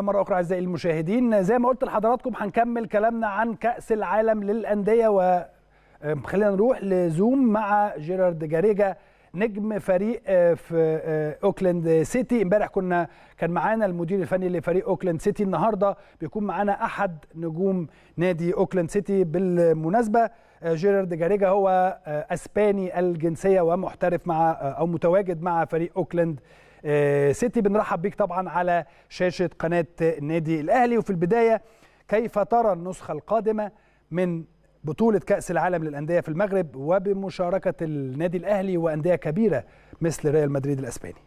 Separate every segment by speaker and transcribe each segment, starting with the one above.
Speaker 1: مرة أخرى أعزائي المشاهدين زي ما قلت لحضراتكم هنكمل كلامنا عن كأس العالم للأندية و خلينا نروح لزوم مع جيرارد جاريجا نجم فريق آه، في آه، اوكلاند سيتي امبارح كنا كان معانا المدير الفني لفريق اوكلاند سيتي النهارده بيكون معانا احد نجوم نادي اوكلاند سيتي بالمناسبه آه، جيرارد جاريجا هو اسباني الجنسيه ومحترف مع او متواجد مع فريق اوكلاند آه، سيتي بنرحب بيك طبعا على شاشه قناه النادي الاهلي وفي البدايه كيف ترى النسخه القادمه من بطوله كاس العالم للانديه في المغرب وبمشاركه النادي الاهلي وانديه كبيره مثل ريال مدريد الاسباني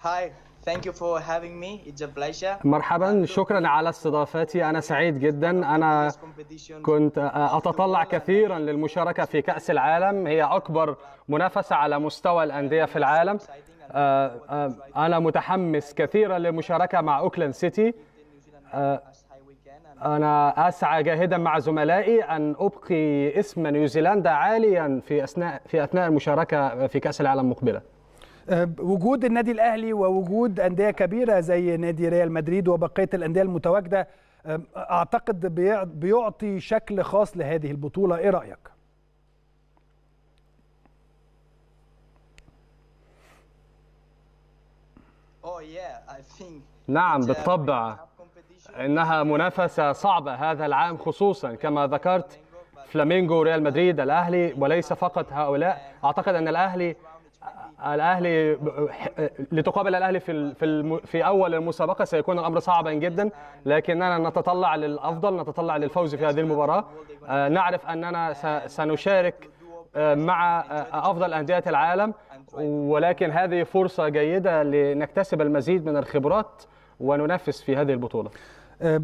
Speaker 2: هاي Thank you for having me. It's a pleasure.
Speaker 1: مرحبا شكرا على
Speaker 2: استضافتي أنا سعيد جدا أنا كنت أتطلع كثيرا للمشاركة في كأس العالم هي أكبر منافسة على مستوى الأندية في العالم آه، آه، أنا متحمس كثيرا للمشاركة مع أوكلاند سيتي آه، أنا أسعى جاهدا مع زملائي أن أبقي اسم نيوزيلندا عاليا في أثناء في أثناء المشاركة في كأس العالم مقبلة
Speaker 1: وجود النادي الاهلي ووجود انديه كبيره زي نادي ريال مدريد وبقيه الانديه المتواجده اعتقد بيعطي شكل خاص لهذه البطوله ايه رايك oh, نعم بالطبع
Speaker 2: انها منافسه صعبه هذا العام خصوصا كما ذكرت فلامينغو ريال مدريد الاهلي وليس فقط هؤلاء اعتقد ان الاهلي الاهلي لتقابل الاهلي في في في اول المسابقه سيكون الامر صعبا جدا لكننا نتطلع للافضل نتطلع للفوز في هذه المباراه آه، نعرف اننا سنشارك آه، مع آه، افضل انديه العالم ولكن هذه فرصه
Speaker 1: جيده لنكتسب المزيد من الخبرات وننافس في هذه البطوله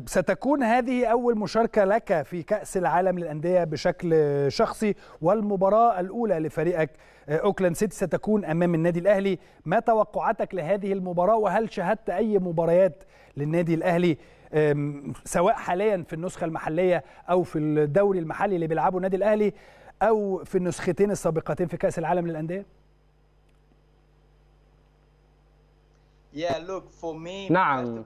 Speaker 1: ستكون هذه أول مشاركة لك في كأس العالم للأندية بشكل شخصي والمباراة الأولى لفريقك أوكلاند سيتي ستكون أمام النادي الأهلي ما توقعاتك لهذه المباراة وهل شاهدت أي مباريات للنادي الأهلي سواء حاليا في النسخة المحلية أو في الدوري المحلي اللي بيلعبه النادي الأهلي أو في النسختين السابقتين في كأس العالم للأندية؟
Speaker 2: نعم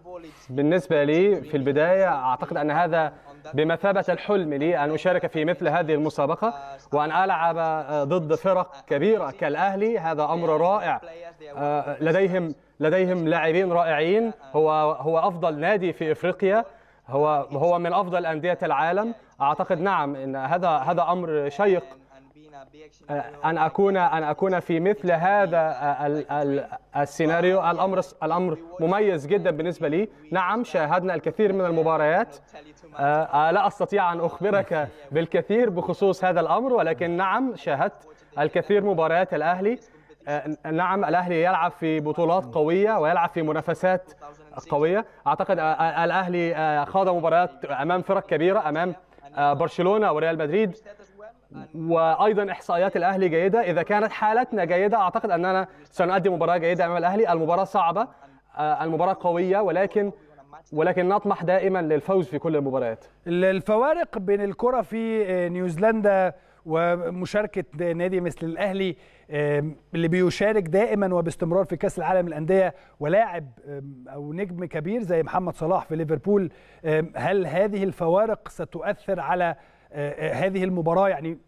Speaker 2: بالنسبة لي في البداية أعتقد أن هذا بمثابة الحلم لي أن أشارك في مثل هذه المسابقة uh, وأن ألعب آه، ضد uh, فرق uh, كبيرة كالأهلي هذا أمر رائع آه، لديهم لديهم لاعبين رائعين هو هو أفضل نادي في إفريقيا هو هو من أفضل أندية العالم أعتقد نعم أن هذا هذا أمر شيق أن أكون أن أكون في مثل هذا السيناريو الأمر الأمر مميز جدا بالنسبة لي نعم شاهدنا الكثير من المباريات لا أستطيع أن أخبرك بالكثير بخصوص هذا الأمر ولكن نعم شاهدت الكثير مباريات الأهلي نعم الأهلي يلعب في بطولات قوية ويلعب في منافسات قوية أعتقد الأهلي خاض مباريات أمام فرق كبيرة أمام برشلونة وريال مدريد وايضا احصائيات الاهلي جيده اذا كانت حالتنا جيده اعتقد اننا سنؤدي مباراه جيده امام الاهلي المباراه صعبه آه، المباراه قويه ولكن ولكن نطمح دائما
Speaker 1: للفوز في كل المباريات الفوارق بين الكره في آه، نيوزيلندا ومشاركه نادي مثل الاهلي آه، اللي بيشارك دائما وباستمرار في كاس العالم للانديه ولاعب او نجم كبير زي محمد صلاح في ليفربول هل هذه الفوارق ستؤثر على آه، آه، هذه المباراه يعني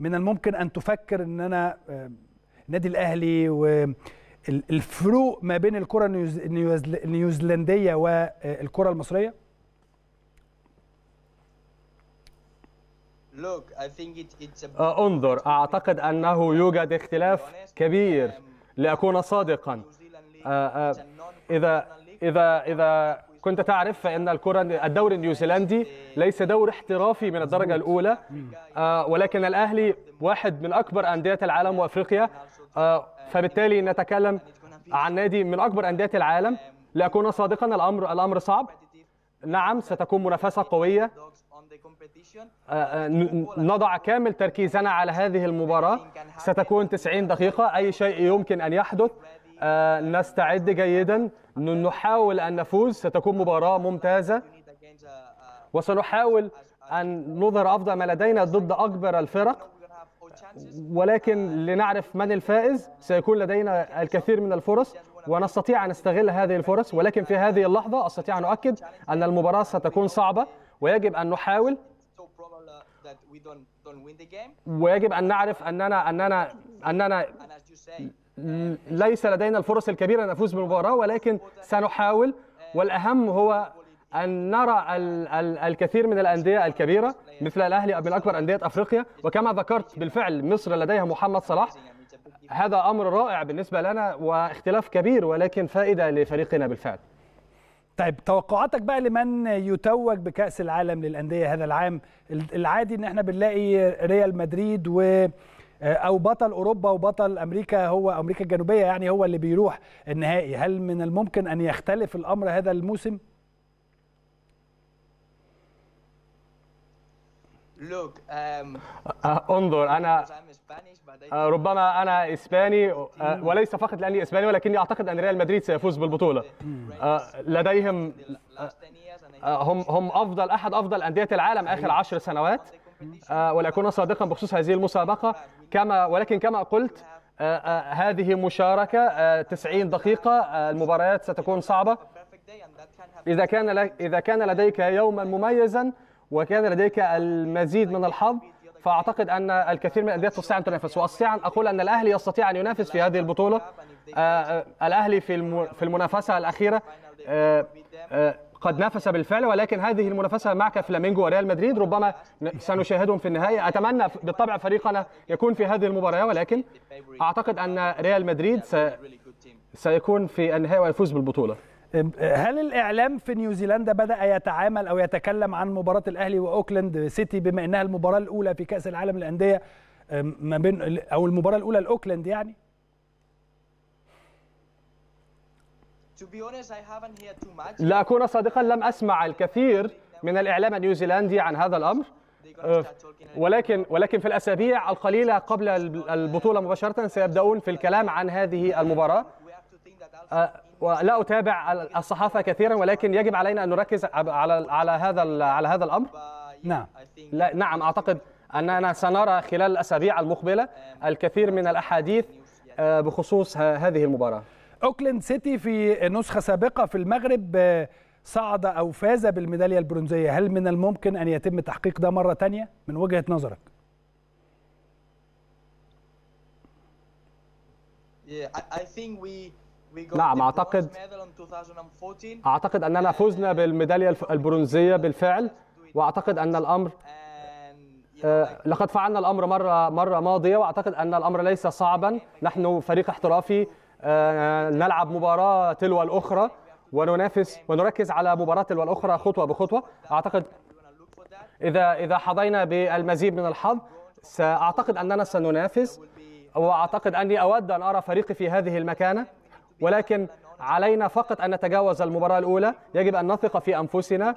Speaker 1: من الممكن ان تفكر ان انا النادي آه، الاهلي والفروق ما بين الكره النيوزيلنديه والكره المصريه
Speaker 2: انظر اعتقد انه يوجد اختلاف كبير لاكون صادقا اذا اذا اذا كنت تعرف فان الكره الدوري النيوزيلندي ليس دور احترافي من الدرجه الاولى آه ولكن الاهلي واحد من اكبر انديه العالم وافريقيا آه فبالتالي نتكلم عن نادي من اكبر انديه العالم لاكون صادقا الامر الامر صعب نعم ستكون منافسه قويه آه، آه، نضع كامل تركيزنا على هذه المباراة ستكون 90 دقيقة أي شيء يمكن أن يحدث آه، نستعد جيدا نحاول أن نفوز ستكون مباراة ممتازة وسنحاول أن نظهر أفضل ما لدينا ضد أكبر الفرق ولكن لنعرف من الفائز سيكون لدينا الكثير من الفرص ونستطيع أن نستغل هذه الفرص ولكن في هذه اللحظة أستطيع أن أؤكد أن المباراة ستكون صعبة ويجب أن نحاول ويجب أن نعرف أننا أننا أننا ليس لدينا الفرص الكبيرة نفوز بالمباراة ولكن سنحاول والأهم هو أن نرى الكثير من الأندية الكبيرة مثل الأهلي من أكبر أندية أفريقيا وكما ذكرت بالفعل مصر لديها محمد صلاح هذا أمر رائع بالنسبة لنا واختلاف
Speaker 1: كبير ولكن فائدة لفريقنا بالفعل طيب توقعاتك بقى لمن يتوج بكأس العالم للأندية هذا العام العادي ان احنا بنلاقي ريال مدريد و آه، او بطل اوروبا وبطل امريكا هو امريكا الجنوبيه يعني هو اللي بيروح النهائي هل من الممكن ان يختلف الامر هذا الموسم
Speaker 2: um، آه، انظر انا آه، ربما انا اسباني mm. وليس فقط لاني اسباني ولكني اعتقد ان ريال مدريد سيفوز بالبطوله لديهم هم هم افضل احد افضل انديه العالم اخر عشر سنوات آه، ولأكون صادقا بخصوص هذه المسابقة كما ولكن كما قلت آه، آه، هذه مشاركة 90 دقيقة المباريات ستكون صعبة إذا كان إذا كان لديك يوما مميزا وكان لديك المزيد من الحظ فأعتقد أن الكثير من الأندية تستطيع أن تنافس وأستطيع أن أقول أن الأهلي يستطيع أن ينافس في هذه البطولة الأهلي في في المنافسة الأخيرة قد نافس بالفعل ولكن هذه المنافسه معك فلامينجو وريال مدريد ربما سنشاهدهم في النهايه اتمنى بالطبع فريقنا يكون في هذه المباراه ولكن اعتقد ان ريال مدريد س... سيكون في النهايه ويفوز بالبطوله هل
Speaker 1: الاعلام في نيوزيلندا بدا يتعامل او يتكلم عن مباراه الاهلي واوكلاند سيتي بما انها المباراه الاولى في كاس العالم للانديه ما بين او المباراه الاولى لاوكلاند يعني لأكون صادقا لم أسمع الكثير
Speaker 2: من الإعلام النيوزيلندي عن هذا الأمر ولكن ولكن في الأسابيع القليلة قبل البطولة مباشرة سيبدأون في الكلام عن هذه المباراة uh, آه، ولا أتابع الصحافة كثيرا ولكن يجب علينا أن نركز على على هذا على هذا الأمر نعم لا نعم أعتقد أننا سنرى خلال
Speaker 1: الأسابيع المقبلة um, الكثير من الأحاديث آه، بخصوص هذه المباراة اوكلاند سيتي في نسخه سابقه في المغرب آه، صعد او فاز بالميداليه البرونزيه هل من الممكن ان يتم تحقيق ده مره ثانيه من وجهه نظرك
Speaker 2: نعم اعتقد اعتقد اننا فزنا بالميداليه البرونزيه بالفعل واعتقد ان الامر آه، لقد فعلنا الامر مره مره ماضيه واعتقد ان الامر ليس صعبا نحن فريق احترافي آه، نلعب مباراه تلو الاخرى وننافس ونركز على مباراه تلو الاخرى خطوه بخطوه اعتقد اذا اذا حظينا بالمزيد من الحظ ساعتقد اننا سننافس واعتقد اني اود ان ارى فريقي في هذه المكانه ولكن علينا فقط ان نتجاوز المباراه الاولى يجب ان نثق في انفسنا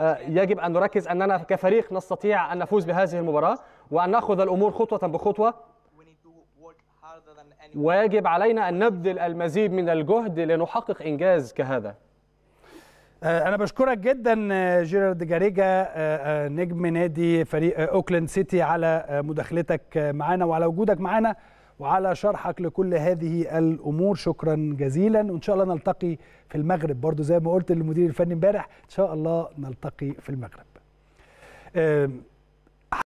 Speaker 2: آه، يجب ان نركز اننا كفريق نستطيع ان نفوز بهذه المباراه وان ناخذ الامور خطوه بخطوه ويجب علينا أن نبذل المزيد من الجهد لنحقق إنجاز كهذا
Speaker 1: آه، أنا بشكرك جدا آه، جيرارد جاريجا آه، نجم نادي فريق أوكلاند سيتي على مداخلتك معنا وعلى وجودك معنا وعلى شرحك لكل هذه الامور شكرا جزيلا وان شاء الله نلتقي في المغرب برضو زي ما قلت للمدير الفني امبارح ان شاء الله نلتقي في المغرب